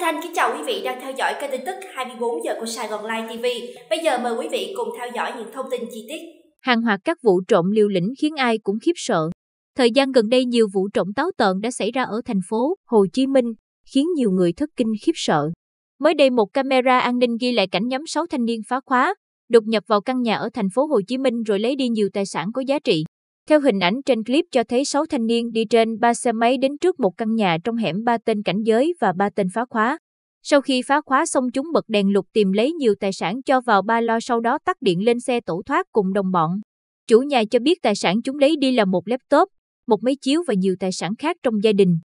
Thanh kính chào quý vị đang theo dõi kênh tin tức 24 giờ của Sài Gòn Live TV. Bây giờ mời quý vị cùng theo dõi những thông tin chi tiết. Hàng loạt các vụ trộm liều lĩnh khiến ai cũng khiếp sợ. Thời gian gần đây nhiều vụ trộm táo tợn đã xảy ra ở thành phố Hồ Chí Minh, khiến nhiều người thất kinh khiếp sợ. Mới đây một camera an ninh ghi lại cảnh nhóm 6 thanh niên phá khóa, đột nhập vào căn nhà ở thành phố Hồ Chí Minh rồi lấy đi nhiều tài sản có giá trị. Theo hình ảnh trên clip cho thấy 6 thanh niên đi trên 3 xe máy đến trước một căn nhà trong hẻm ba tên cảnh giới và ba tên phá khóa. Sau khi phá khóa xong chúng bật đèn lục tìm lấy nhiều tài sản cho vào ba lo sau đó tắt điện lên xe tẩu thoát cùng đồng bọn. Chủ nhà cho biết tài sản chúng lấy đi là một laptop, một máy chiếu và nhiều tài sản khác trong gia đình.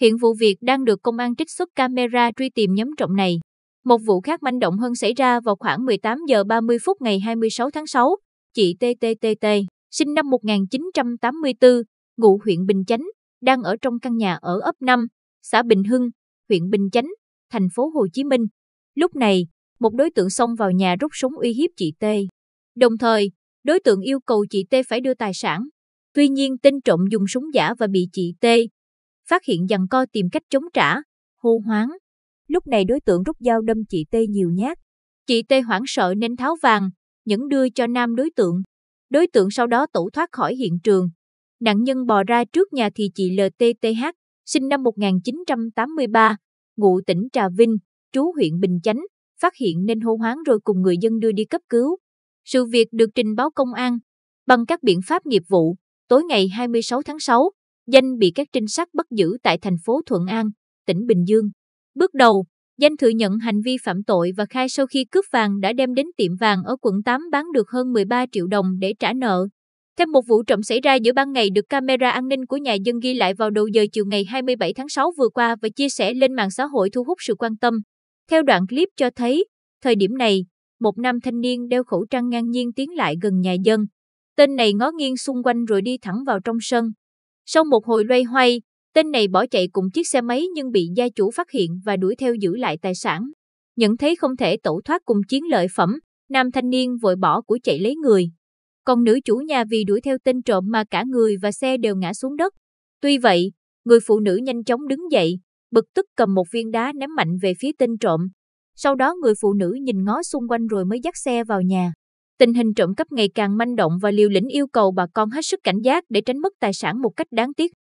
Hiện vụ việc đang được công an trích xuất camera truy tìm nhóm trộm này. Một vụ khác manh động hơn xảy ra vào khoảng 18 giờ 30 phút ngày 26 tháng 6, chị TTTT sinh năm 1984, ngụ huyện Bình Chánh, đang ở trong căn nhà ở ấp 5, xã Bình Hưng, huyện Bình Chánh, thành phố Hồ Chí Minh. Lúc này, một đối tượng xông vào nhà rút súng uy hiếp chị T. Đồng thời, đối tượng yêu cầu chị T phải đưa tài sản. Tuy nhiên tên trộm dùng súng giả và bị chị T phát hiện rằng co tìm cách chống trả, hô hoáng. Lúc này đối tượng rút dao đâm chị T nhiều nhát. Chị T hoảng sợ nên tháo vàng, những đưa cho nam đối tượng. Đối tượng sau đó tẩu thoát khỏi hiện trường. Nạn nhân bò ra trước nhà thì chị LTTH, sinh năm 1983, ngụ tỉnh Trà Vinh, trú huyện Bình Chánh, phát hiện nên hô hoáng rồi cùng người dân đưa đi cấp cứu. Sự việc được trình báo công an. Bằng các biện pháp nghiệp vụ, tối ngày 26 tháng 6, danh bị các trinh sát bắt giữ tại thành phố Thuận An, tỉnh Bình Dương. Bước đầu, Danh thừa nhận hành vi phạm tội và khai sau khi cướp vàng đã đem đến tiệm vàng ở quận 8 bán được hơn 13 triệu đồng để trả nợ. Thêm một vụ trộm xảy ra giữa ban ngày được camera an ninh của nhà dân ghi lại vào đầu giờ chiều ngày 27 tháng 6 vừa qua và chia sẻ lên mạng xã hội thu hút sự quan tâm. Theo đoạn clip cho thấy, thời điểm này, một nam thanh niên đeo khẩu trang ngang nhiên tiến lại gần nhà dân. Tên này ngó nghiêng xung quanh rồi đi thẳng vào trong sân. Sau một hồi loay hoay, Tên này bỏ chạy cùng chiếc xe máy nhưng bị gia chủ phát hiện và đuổi theo giữ lại tài sản. Nhận thấy không thể tẩu thoát cùng chiến lợi phẩm, nam thanh niên vội bỏ của chạy lấy người. Còn nữ chủ nhà vì đuổi theo tên trộm mà cả người và xe đều ngã xuống đất. Tuy vậy, người phụ nữ nhanh chóng đứng dậy, bực tức cầm một viên đá ném mạnh về phía tên trộm. Sau đó người phụ nữ nhìn ngó xung quanh rồi mới dắt xe vào nhà. Tình hình trộm cắp ngày càng manh động và liều lĩnh yêu cầu bà con hết sức cảnh giác để tránh mất tài sản một cách đáng tiếc.